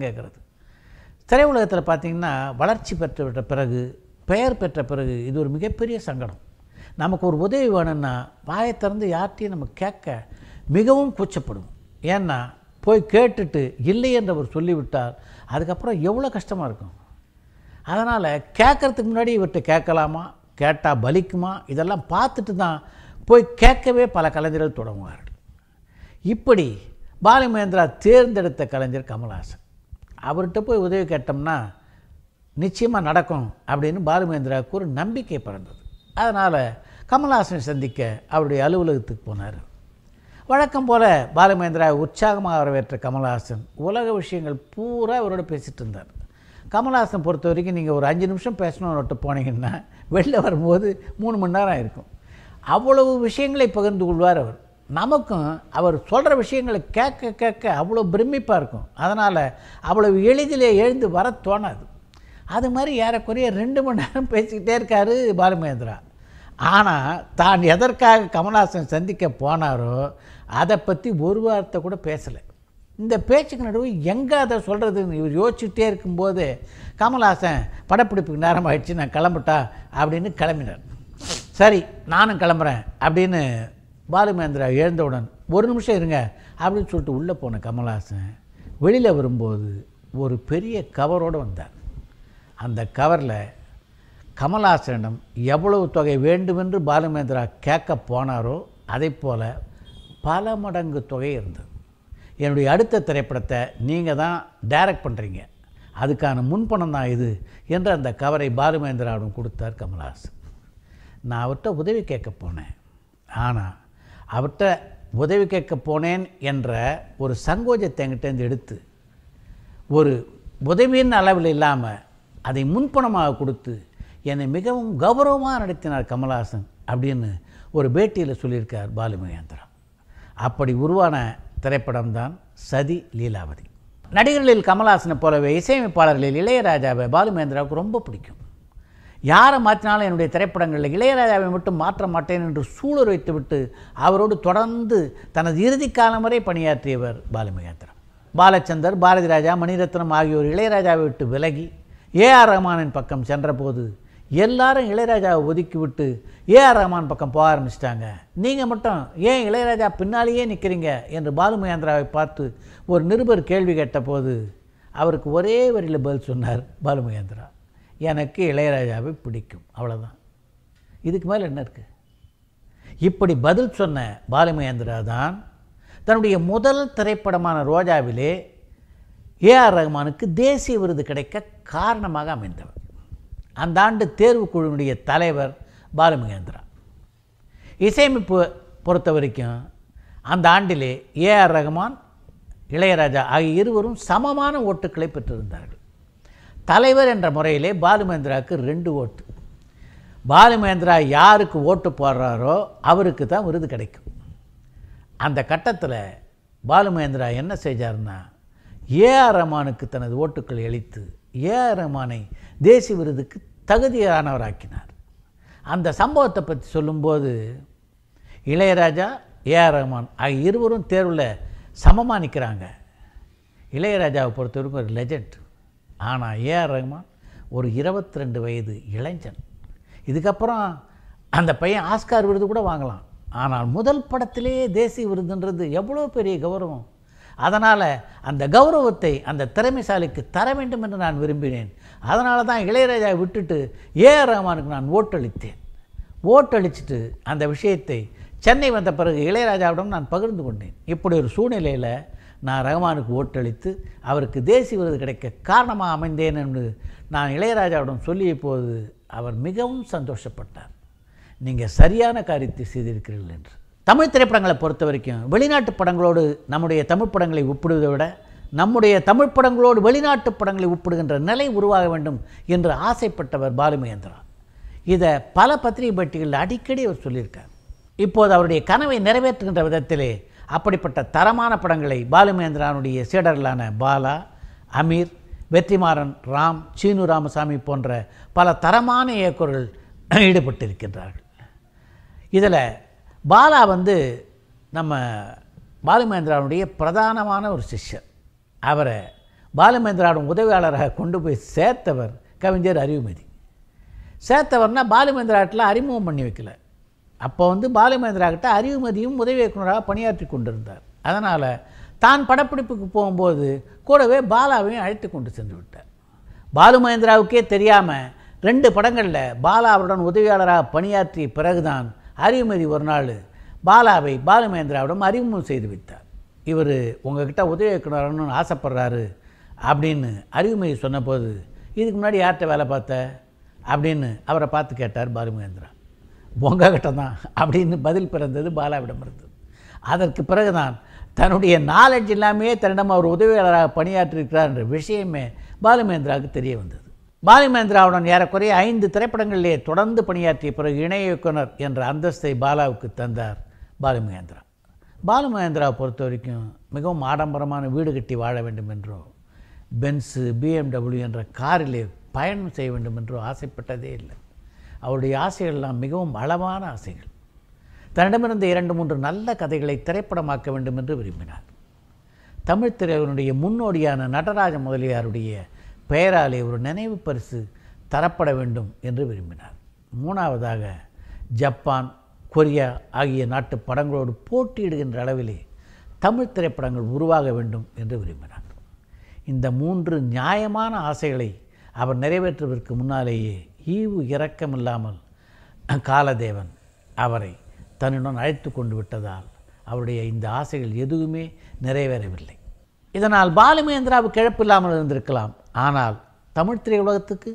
தான் கேட்குறது திரையுலகத்தில் பார்த்திங்கன்னா வளர்ச்சி பெற்ற பிறகு பெயர் பெற்ற பிறகு இது ஒரு மிகப்பெரிய சங்கடம் நமக்கு ஒரு உதவி வேணும்னா வாயை திறந்து யார்ட்டையும் நம்ம கேட்க மிகவும் கூச்சப்படும் ஏன்னா போய் கேட்டுட்டு இல்லை என்றவர் சொல்லிவிட்டால் அதுக்கப்புறம் எவ்வளோ கஷ்டமாக இருக்கும் அதனால் கேட்குறதுக்கு முன்னாடி இவர்கிட்ட கேட்கலாமா கேட்டால் பலிக்குமா இதெல்லாம் பார்த்துட்டு தான் போய் கேட்கவே பல கலைஞர்கள் தொடங்குவார்கள் இப்படி பாலி மகேந்திரா தேர்ந்தெடுத்த கலைஞர் கமல்ஹாசன் அவர்கிட்ட போய் உதவி கேட்டோம்னா நிச்சயமாக நடக்கும் அப்படின்னு பாலுமேந்திராவுக்கு ஒரு நம்பிக்கை பிறந்தது அதனால் கமல்ஹாசனை சந்திக்க அவருடைய அலுவலகத்துக்கு போனார் வழக்கம் போல் பாலுமேந்திரா உற்சாகமாக வரவேற்ற கமல்ஹாசன் உலக விஷயங்கள் பூரா அவரோட பேசிகிட்டு இருந்தார் கமல்ஹாசன் பொறுத்த வரைக்கும் நீங்கள் ஒரு அஞ்சு நிமிஷம் பேசணும்னுட்டு போனீங்கன்னா வெளில வரும்போது மூணு மணி நேரம் இருக்கும் அவ்வளவு விஷயங்களை பகிர்ந்து கொள்வார் அவர் நமக்கும் அவர் சொல்கிற விஷயங்களை கேட்க கேட்க அவ்வளோ பிரமிப்பாக இருக்கும் அதனால் அவ்வளோ எளிதில் எழுந்து வர தோணாது அது மாதிரி ஏறக்குறைய ரெண்டு மணி நேரம் பேசிக்கிட்டே இருக்கார் பாலுமகேந்திரா ஆனால் தான் எதற்காக கமல்ஹாசன் சந்திக்க போனாரோ அதை பற்றி ஒரு வார்த்தை கூட பேசலை இந்த பேச்சுக்கு நடுவு எங்கே அதை சொல்கிறதுன்னு இவர் யோசிச்சுட்டே இருக்கும்போது கமல்ஹாசன் படப்பிடிப்புக்கு நேரம் ஆயிடுச்சு நான் கிளம்பிட்டா அப்படின்னு கிளம்பினார் சரி நானும் கிளம்புறேன் அப்படின்னு பாலுமேந்திரா எழுந்தவுடன் ஒரு நிமிஷம் இருங்க அப்படின்னு சொல்லிட்டு உள்ளே போன கமல்ஹாசன் வெளியில் வரும்போது ஒரு பெரிய கவரோடு வந்தார் அந்த கவரில் கமல்ஹாசனிடம் எவ்வளவு தொகை வேண்டுமென்று பாலுமேந்திரா கேட்க போனாரோ அதை போல் பல மடங்கு தொகை இருந்தது என்னுடைய அடுத்த திரைப்படத்தை நீங்கள் தான் டைரக்ட் பண்ணுறீங்க அதுக்கான முன்பணம் தான் இது என்று அந்த கவரை பாலுமேந்திராவிடம் கொடுத்தார் கமல்ஹாசன் நான் அவர்கிட்ட உதவி கேட்க போனேன் ஆனால் அவர்கிட்ட உதவி கேட்க போனேன் என்ற ஒரு சங்கோஜத்தை இருந்து எடுத்து ஒரு உதவியின் அளவில் இல்லாமல் அதை முன்பணமாக கொடுத்து என்னை மிகவும் கௌரவமாக நடத்தினார் கமல்ஹாசன் அப்படின்னு ஒரு பேட்டியில் சொல்லியிருக்கார் பாலுமணியாந்திரம் அப்படி உருவான திரைப்படம்தான் சதி லீலாவதி நடிகர்களில் கமல்ஹாசனை போலவே இசையமைப்பாளர்களில் இளையராஜாவை பாலுமேந்திராவுக்கு ரொம்ப பிடிக்கும் யாரை மாற்றினாலும் என்னுடைய திரைப்படங்களில் இளையராஜாவை மட்டும் மாற்ற மாட்டேன் என்று சூழல் வைத்துவிட்டு அவரோடு தொடர்ந்து தனது இறுதி காலம் வரை பணியாற்றியவர் பாலமகேந்திரம் பாலச்சந்தர் பாரதிராஜா மணிரத்னம் ஆகியோர் இளையராஜாவை விட்டு விலகி ஏ ஆர் ரஹ்மானின் பக்கம் சென்றபோது எல்லாரும் இளையராஜாவை ஒதுக்கிவிட்டு ஏ ஆர் ரஹ்மான் பக்கம் போக ஆரம்பிச்சிட்டாங்க நீங்கள் மட்டும் ஏன் இளையராஜா பின்னாலேயே நிற்கிறீங்க என்று பாலுமகேந்திராவை பார்த்து ஒரு நிருபர் கேள்வி கேட்டபோது அவருக்கு ஒரே வரியில் பதில் சொன்னார் பாலுமகேந்திரா எனக்கு இளையராஜாவை பிடிக்கும் அவ்வளோதான் இதுக்கு மேலே என்ன இருக்குது இப்படி பதில் சொன்ன பாலுமகேந்திரா தான் தன்னுடைய முதல் திரைப்படமான ரோஜாவிலே ஏஆர் ரஹ்மானுக்கு தேசிய விருது கிடைக்க காரணமாக அமைந்தவர் அந்த ஆண்டு தேர்வு குழுவினுடைய தலைவர் பாலுமகேந்திரா இசையமைப்பு பொறுத்த வரைக்கும் அந்த ஆண்டிலே ஏஆர் ரஹ்மான் இளையராஜா ஆகிய இருவரும் சமமான ஓட்டுக்களை பெற்றிருந்தார்கள் தலைவர் என்ற முறையிலே பாலுமேந்திராவுக்கு ரெண்டு ஓட்டு பாலுமேந்திரா யாருக்கு ஓட்டு போடுறாரோ அவருக்கு தான் விருது கிடைக்கும் அந்த கட்டத்தில் பாலுமேந்திரா என்ன செஞ்சார்னா ஏஆர் ரமானுக்கு தனது ஓட்டுக்கள் அளித்து ஏஆர் ரமானை தேசிய விருதுக்கு தகுதியானவராக்கினார் அந்த சம்பவத்தை பற்றி சொல்லும்போது இளையராஜா ஏஆர் ரஹ்மான் ஆகிய இருவரும் தேர்வில் சமமாக நிற்கிறாங்க இளையராஜாவை பொறுத்தவரைக்கும் ஒரு லெஜெண்ட் ஆனால் ஏஆர் ரகுமான் ஒரு இருபத்தி ரெண்டு வயது இளைஞன் இதுக்கப்புறம் அந்த பையன் ஆஸ்கார் விருது கூட வாங்கலாம் ஆனால் முதல் படத்திலேயே தேசிய விருதுன்றது எவ்வளோ பெரிய கௌரவம் அதனால் அந்த கௌரவத்தை அந்த திறமைசாலிக்கு தர வேண்டும் என்று நான் விரும்பினேன் அதனால தான் இளையராஜா விட்டுட்டு ஏஆர் ரகுமானுக்கு நான் ஓட்டளித்தேன் ஓட்டளிச்சுட்டு அந்த விஷயத்தை சென்னை வந்த பிறகு இளையராஜாவிடம் நான் பகிர்ந்து கொண்டேன் இப்படி ஒரு சூழ்நிலையில் நான் ரஹ்மானுக்கு ஓட்டளித்து அவருக்கு தேசிய விருது கிடைக்க காரணமாக அமைந்தேன் என்று நான் இளையராஜாவிடம் சொல்லிய போது அவர் மிகவும் சந்தோஷப்பட்டார் நீங்கள் சரியான காரியத்தை செய்திருக்கிறீர்கள் என்று தமிழ் திரைப்படங்களை பொறுத்த வரைக்கும் வெளிநாட்டு படங்களோடு நம்முடைய தமிழ் படங்களை ஒப்பிடுவதை விட நம்முடைய தமிழ் படங்களோடு வெளிநாட்டு படங்களை ஒப்பிடுகின்ற நிலை உருவாக வேண்டும் என்று ஆசைப்பட்டவர் பாலுமகேந்திரா இதை பல பத்திரிகை பேட்டிகளில் அடிக்கடி அவர் சொல்லியிருக்கார் இப்போது அவருடைய கனவை நிறைவேற்றுகின்ற விதத்திலே அப்படிப்பட்ட தரமான படங்களை பாலுமேந்திரானுடைய சீடர்களான பாலா அமீர் வெற்றிமாறன் ராம் சீனு ராமசாமி போன்ற பல தரமான இயக்குநர்கள் ஈடுபட்டிருக்கின்றார்கள் இதில் பாலா வந்து நம்ம பாலுமேந்திராவுடைய பிரதானமான ஒரு சிஷ்யர் அவரை பாலுமேந்திராவின் உதவியாளராக கொண்டு போய் சேர்த்தவர் கவிஞர் அறிவுமதி சேர்த்தவர்னால் பாலுமேந்திராட்டில் அறிமுகம் பண்ணி வைக்கல அப்போ வந்து பாலமேந்திராகிட்ட அறிவுமதியும் உதவி இயக்குநராக பணியாற்றி கொண்டிருந்தார் அதனால் தான் படப்பிடிப்புக்கு போகும்போது கூடவே பாலாவையும் அழைத்து கொண்டு சென்று விட்டார் பாலுமகேந்திராவுக்கே தெரியாமல் ரெண்டு படங்களில் பாலா அவருடன் உதவியாளராக பணியாற்றிய பிறகுதான் அறிவுமதி ஒரு நாள் பாலாவை பாலுமேந்திராவிடம் அறிமுகம் செய்து வைத்தார் இவர் உங்ககிட்ட உதவி இயக்குனர்னு ஆசைப்படுறாரு அப்படின்னு அறிவுமதி சொன்னபோது இதுக்கு முன்னாடி யார்கிட்ட வேலை பார்த்த அப்படின்னு அவரை பார்த்து கேட்டார் பாலுமகேந்திரா பொங்ககட்டம் தான் அப்படின்னு பதில் பிறந்தது பாலாவிடம் இருந்தது அதற்கு பிறகு தான் தன்னுடைய நாலேஜ் இல்லாமையே தன்னிடம் அவர் உதவியாளராக பணியாற்றிருக்கிறார் என்ற விஷயமே பாலுமேந்திராவுக்கு தெரிய வந்தது பாலுமேந்திராவுடன் ஏறக்குறைய ஐந்து திரைப்படங்களிலே தொடர்ந்து பணியாற்றிய பிறகு இணை இயக்குனர் என்ற அந்தஸ்தை பாலாவுக்கு தந்தார் பாலுமகேந்திரா பாலுமகேந்திராவை பொறுத்த வரைக்கும் மிகவும் ஆடம்பரமான வீடு கட்டி வாழ வேண்டும் என்றோ பென்ஸு பிஎம்டபிள்யூ என்ற காரிலே பயணம் செய்ய வேண்டும் என்றோ ஆசைப்பட்டதே இல்லை அவருடைய ஆசைகள்லாம் மிகவும் அளவான ஆசைகள் தன்னிடமிருந்த இரண்டு மூன்று நல்ல கதைகளை திரைப்படமாக்க வேண்டும் என்று விரும்பினார் தமிழ் திரையுடைய முன்னோடியான நடராஜ முதலியாருடைய பெயராலே ஒரு நினைவு பரிசு தரப்பட வேண்டும் என்று விரும்பினார் மூணாவதாக ஜப்பான் கொரியா ஆகிய நாட்டு படங்களோடு போட்டியிடுகின்ற அளவிலே தமிழ் திரைப்படங்கள் உருவாக வேண்டும் என்று விரும்பினார் இந்த மூன்று நியாயமான ஆசைகளை அவர் நிறைவேற்றுவதற்கு முன்னாலேயே ஈவு இரக்கமில்லாமல் காலதேவன் அவரை தன்னுடன் அழைத்து கொண்டு விட்டதால் அவருடைய இந்த ஆசைகள் எதுவுமே நிறைவேறவில்லை இதனால் பாலுமேந்திராவுக்கு இல்லாமல் இருந்திருக்கலாம் ஆனால் தமிழ் திரை உலகத்துக்கு